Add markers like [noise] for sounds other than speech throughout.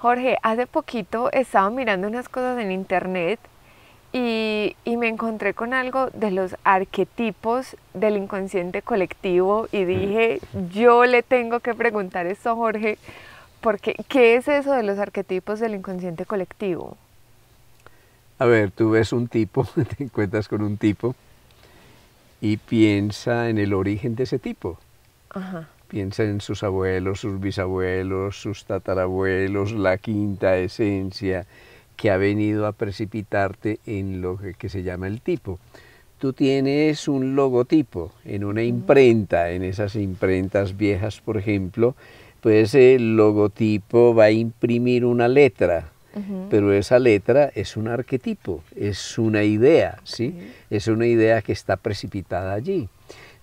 Jorge, hace poquito estaba mirando unas cosas en internet y, me encontré con algo de los arquetipos del inconsciente colectivo y dije, yo le tengo que preguntar esto a Jorge, porque ¿qué es eso de los arquetipos del inconsciente colectivo? A ver, tú ves un tipo, [laughs] te encuentras con un tipo y piensa en el origen de ese tipo. Ajá. Piensa en sus abuelos, sus bisabuelos, sus tatarabuelos, la quinta esencia que ha venido a precipitarte en lo que, se llama el tipo. Tú tienes un logotipo en una imprenta, en esas imprentas viejas, por ejemplo, pues el logotipo va a imprimir una letra, pero esa letra es un arquetipo, es una idea, ¿sí? Es una idea que está precipitada allí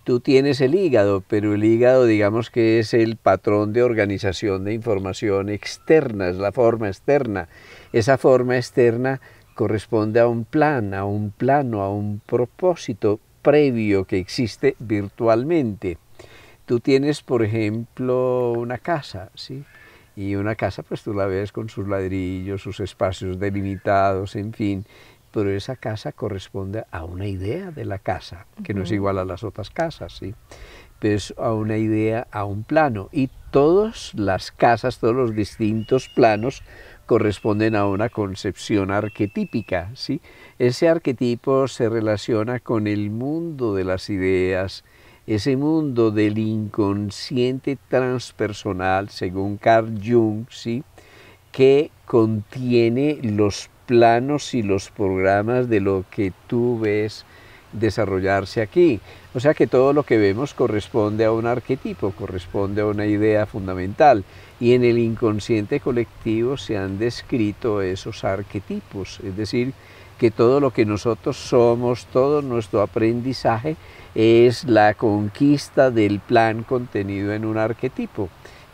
tú tienes el hígado, pero el hígado digamos que es el patrón de organización de información externa, es la forma externa. Esa forma externa corresponde a un plan, a un plano, a un propósito previo que existe virtualmente. Tú tienes, por ejemplo, una casa, ¿sí? Y una casa, pues tú la ves con sus ladrillos, sus espacios delimitados, en fin, pero esa casa corresponde a una idea de la casa, que no es igual a las otras casas, ¿sí? es a una idea, a un plano. Y todas las casas, todos los distintos planos corresponden a una concepción arquetípica, ¿sí? Ese arquetipo se relaciona con el mundo de las ideas, ese mundo del inconsciente transpersonal, según Carl Jung, ¿sí? que contiene los planos y los programas de lo que tú ves desarrollarse aquí. O sea que todo lo que vemos corresponde a un arquetipo, corresponde a una idea fundamental. Y en el inconsciente colectivo se han descrito esos arquetipos, es decir, que todo lo que nosotros somos, todo nuestro aprendizaje es la conquista del plan contenido en un arquetipo.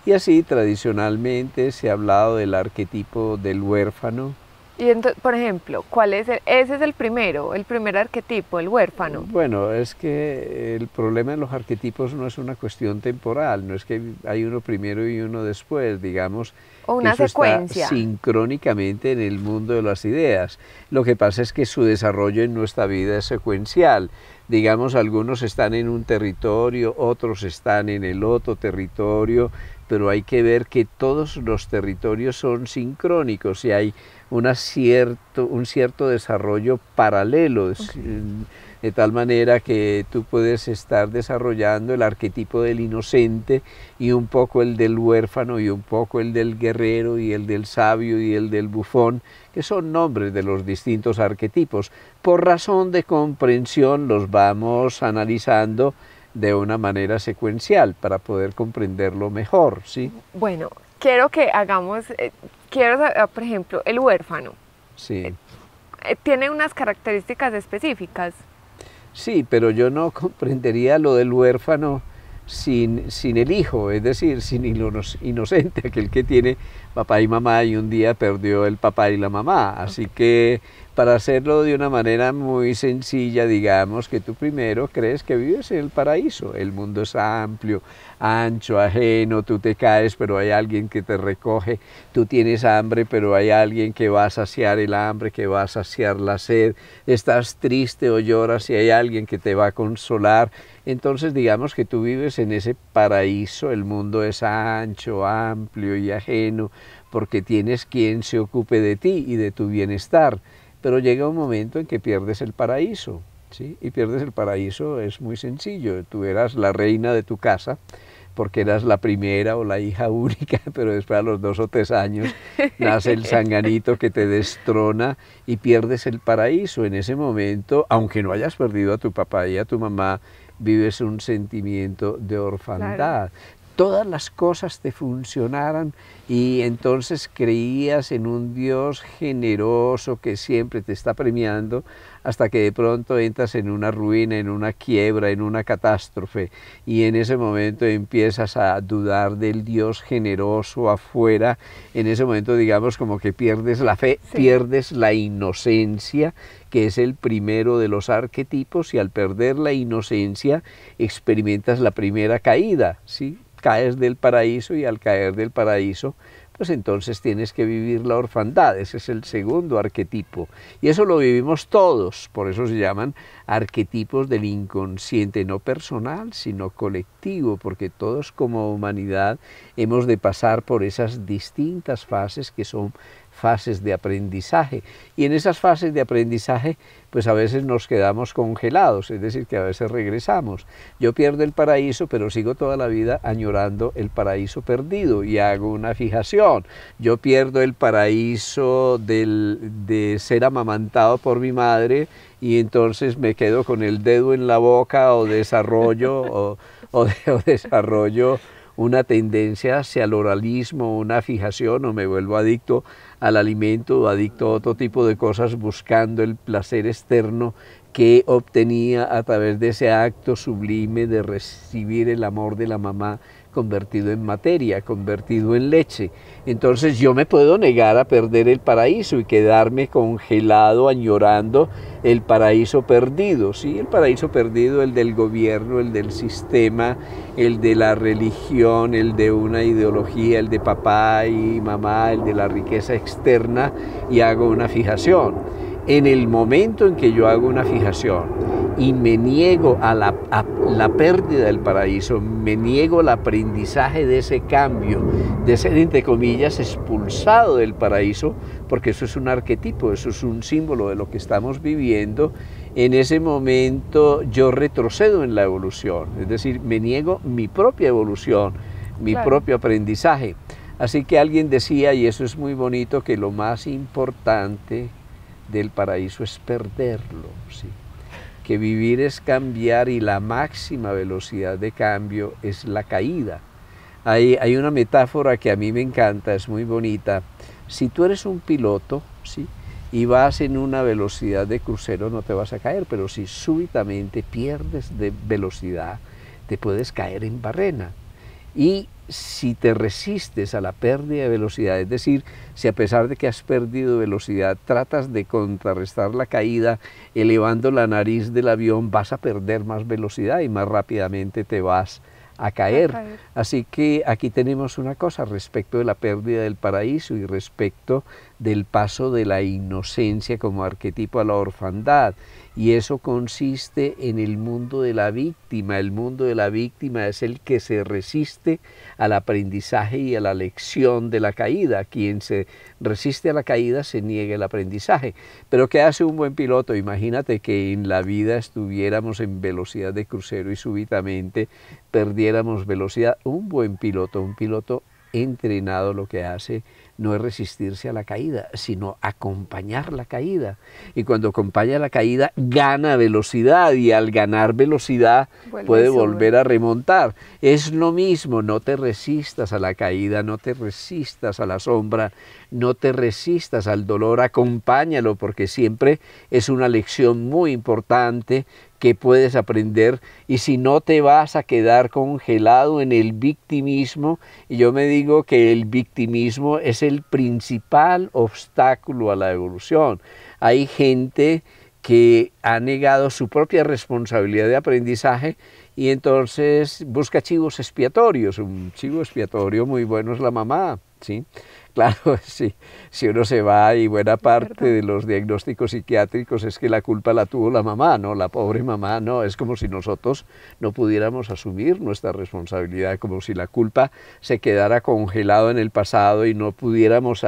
Y así tradicionalmente se ha hablado del arquetipo del huérfano, y por ejemplo, ¿cuál es? ese es el primero, el primer arquetipo, el huérfano. Bueno, es que el problema de los arquetipos no es una cuestión temporal, no es que hay uno primero y uno después, digamos. O una secuencia. sincrónicamente en el mundo de las ideas. Lo que pasa es que su desarrollo en nuestra vida es secuencial digamos, algunos están en un territorio, otros están en el otro territorio, pero hay que ver que todos los territorios son sincrónicos y hay cierto, un cierto desarrollo paralelo. Eh, de tal manera que tú puedes estar desarrollando el arquetipo del inocente y un poco el del huérfano y un poco el del guerrero y el del sabio y el del bufón, que son nombres de los distintos arquetipos. Por razón de comprensión los vamos analizando de una manera secuencial para poder comprenderlo mejor, ¿sí? Bueno, quiero que hagamos, eh, quiero ah, por ejemplo, el huérfano. Sí. Eh, eh, tiene unas características específicas. Sí, pero yo no [laughs] comprendería lo del huérfano sin, sin el hijo, es decir, sin inocente, [laughs] aquel que tiene papá y mamá y un día perdió el papá y la mamá. Así que para hacerlo de una manera muy sencilla, digamos que tú primero crees que vives en el paraíso, el mundo es amplio, ancho, ajeno, tú te caes pero hay alguien que te recoge, tú tienes hambre pero hay alguien que va a saciar el hambre, que va a saciar la sed, estás triste o lloras y hay alguien que te va a consolar, entonces digamos que tú vives en ese paraíso, el mundo es ancho, amplio y ajeno, porque tienes quien se ocupe de ti y de tu bienestar. Pero llega un momento en que pierdes el paraíso, ¿sí? Y pierdes el paraíso es muy sencillo. Tú eras la reina de tu casa, porque eras la primera o la hija [laughs] única, pero después a los dos o tres años nace el sanganito que te destrona y pierdes el paraíso. En ese momento, aunque no hayas perdido a tu papá y a tu mamá, vives un sentimiento de orfandad todas las cosas te funcionaran y entonces creías en un Dios generoso que siempre te está premiando hasta que de pronto entras en una ruina, en una quiebra, en una catástrofe y en ese momento empiezas a dudar del Dios generoso afuera, en ese momento digamos como que pierdes la fe, pierdes la inocencia que es el primero de los arquetipos y al perder la inocencia experimentas la primera caída, ¿sí? caes del paraíso y al caer del paraíso, pues entonces tienes que vivir la orfandad, ese es el segundo arquetipo. Y eso lo vivimos todos, por eso se llaman arquetipos del inconsciente, no personal, sino colectivo, porque todos como humanidad hemos de pasar por esas distintas fases que son fases de aprendizaje. Y en esas fases de aprendizaje, pues a veces nos quedamos congelados, es decir, que a veces regresamos. Yo pierdo el paraíso, pero sigo toda la vida añorando el paraíso perdido y hago una fijación. Yo pierdo el paraíso de ser amamantado por mi madre y entonces me quedo con el dedo en la boca o desarrollo o, o desarrollo una tendencia hacia el oralismo, una fijación o me vuelvo adicto al alimento o adicto a otro tipo de cosas buscando el placer externo que obtenía a través de ese acto sublime de recibir el amor de la mamá convertido en materia, convertido en leche. Entonces yo me puedo negar a perder el paraíso y quedarme congelado, añorando el paraíso perdido, ¿sí? El paraíso perdido, el del gobierno, el del sistema, el de la religión, el de una ideología, el de papá y mamá, el de la riqueza externa y hago una fijación. En el momento en que yo hago una fijación, y me niego a la, pérdida del paraíso, me niego al aprendizaje de ese cambio, de ser, entre comillas, expulsado del paraíso, porque eso es un arquetipo, eso es un símbolo de lo que estamos viviendo, en ese momento yo retrocedo en la evolución, es decir, me niego mi propia evolución, mi propio aprendizaje. Así que alguien decía, y eso es muy bonito, que lo más importante del paraíso es perderlo. ¿sí? que vivir es cambiar y la máxima velocidad de cambio es la caída. Hay, hay una metáfora que a mí me encanta, es muy bonita. Si tú eres un piloto ¿sí? y vas en una velocidad de crucero no te vas a caer, pero si súbitamente pierdes de velocidad te puedes caer en barrena. Y si te resistes a la pérdida de velocidad, es decir, si a pesar de que has perdido velocidad tratas de contrarrestar la caída elevando la nariz del avión, vas a perder más velocidad y más rápidamente te vas a caer. Así que aquí tenemos una cosa respecto de la pérdida del paraíso y respecto del paso de la inocencia como arquetipo a la orfandad y eso consiste en el mundo de la víctima. El mundo de la víctima es el que se resiste al aprendizaje y a la lección de la caída. Quien se resiste a la caída se niega el aprendizaje. Pero ¿qué hace un buen piloto? Imagínate que en la vida estuviéramos en velocidad de crucero y súbitamente perdiéramos velocidad. Un buen piloto, un piloto entrenado lo que hace no es resistirse a la caída, sino acompañar la caída. Y cuando acompaña la caída, gana velocidad y al ganar velocidad puede volver a remontar. Es lo mismo, no te resistas a la caída, no te resistas a la sombra, no te resistas al dolor, acompáñalo porque siempre es una lección muy importante que puedes aprender y si no te vas a quedar congelado en el victimismo. Y yo me digo que el victimismo es el principal obstáculo a la evolución. Hay gente que ha negado su propia responsabilidad de aprendizaje y entonces busca chivos expiatorios. Un chivo expiatorio muy bueno es la mamá, ¿sí? [laughs] Claro, Si uno se va y buena parte de los diagnósticos psiquiátricos es que la culpa la tuvo la mamá, ¿no? La pobre mamá, ¿no? Es como si nosotros no pudiéramos asumir nuestra responsabilidad, como si la culpa se quedara congelada en el pasado y no pudiéramos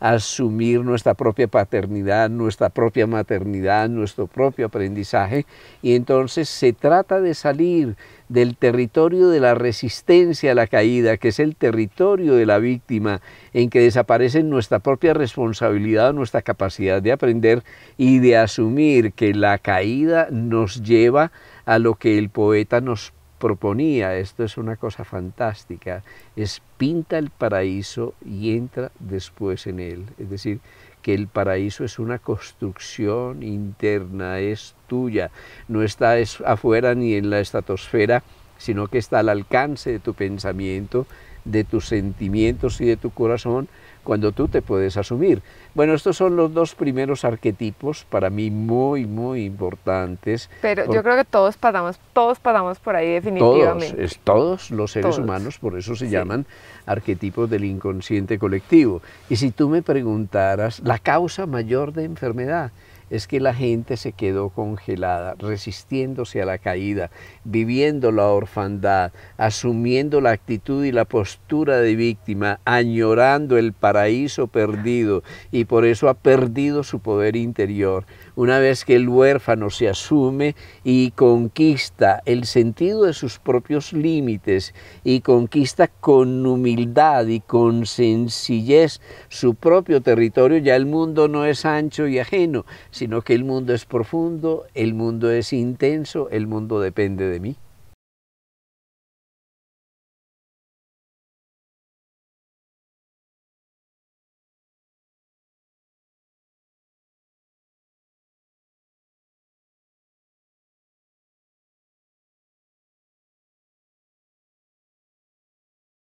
asumir nuestra propia paternidad, nuestra propia maternidad, nuestro propio aprendizaje. Y entonces se trata de salir del territorio de la resistencia a la caída, que es el territorio de la víctima, en que desaparece nuestra propia responsabilidad, nuestra capacidad de aprender y de asumir que la caída nos lleva a lo que el poeta nos proponía, esto es una cosa fantástica, es pinta el paraíso y entra después en él. Es decir, que el paraíso es una construcción interna, es tuya, no está afuera ni en la estratosfera, sino que está al alcance de tu pensamiento, de tus sentimientos y de tu corazón, cuando tú te puedes asumir. Bueno, estos son los dos primeros arquetipos para mí muy, muy importantes. Pero yo creo que todos pasamos, todos pasamos por ahí definitivamente. Todos, es, todos los seres humanos, por eso se llaman arquetipos del inconsciente colectivo. Y si tú me preguntaras la causa mayor de enfermedad, es que la gente se quedó congelada, resistiéndose a la caída, viviendo la orfandad, asumiendo la actitud y la postura de víctima, añorando el paraíso perdido y por eso ha perdido su poder interior. Una vez que el huérfano se asume y conquista el sentido de sus propios límites y conquista con humildad y con sencillez su propio territorio, ya el mundo no es ancho y ajeno, sino que el mundo es profundo, el mundo es intenso, el mundo depende de mí.